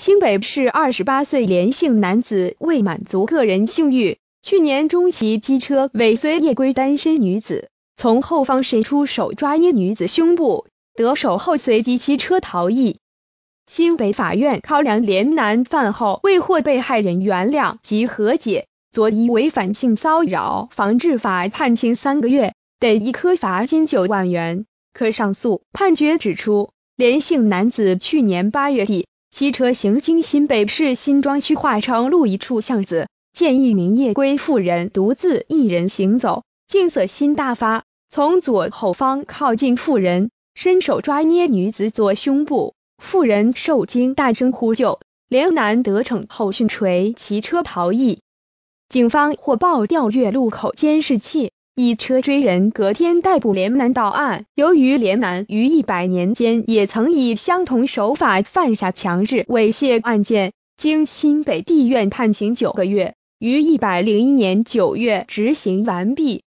清北市二十八岁连姓男子为满足个人性欲，去年中骑机车尾随夜归单身女子，从后方伸出手抓捏女子胸部，得手后随即骑车逃逸。新北法院考量连男犯后未获被害人原谅及和解，昨依违反性骚扰防治法判刑三个月，得一颗罚金九万元，可上诉。判决指出，连姓男子去年八月底。骑车行经新北市新庄区化成路一处巷子，见一名夜归妇人独自一人行走，竟色心大发，从左后方靠近妇人，伸手抓捏女子左胸部，妇人受惊大声呼救，连男得逞后训锤骑车逃逸，警方获报调阅路口监视器。以车追人，隔天逮捕连南到案。由于连南于一百年间也曾以相同手法犯下强制猥亵案件，经新北地院判刑九个月，于一百零一年九月执行完毕。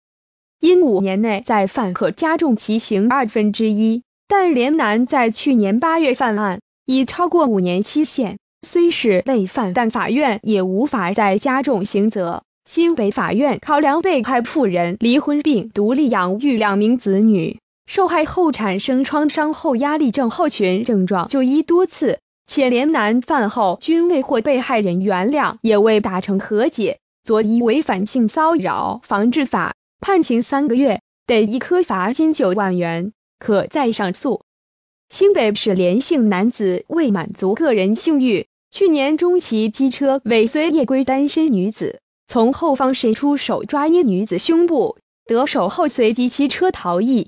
因五年内再犯可加重其刑二分之一，但连南在去年八月犯案，已超过五年期限，虽是累犯，但法院也无法再加重刑责。新北法院考量被害妇人离婚并独立养育两名子女，受害后产生创伤后压力症候群症状，就医多次，且连男犯后均未获被害人原谅，也未达成和解，昨以违反性骚扰防治法判刑三个月，得一颗罚金九万元，可再上诉。新北市连姓男子为满足个人性欲，去年中骑机车尾随夜归单身女子。从后方伸出手抓捏女子胸部，得手后随即骑车逃逸。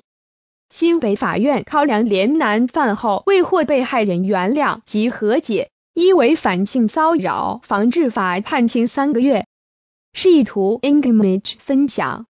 新北法院考量连男犯后未获被害人原谅及和解，依违反性骚扰防治法判刑三个月。示意图，Image 分享。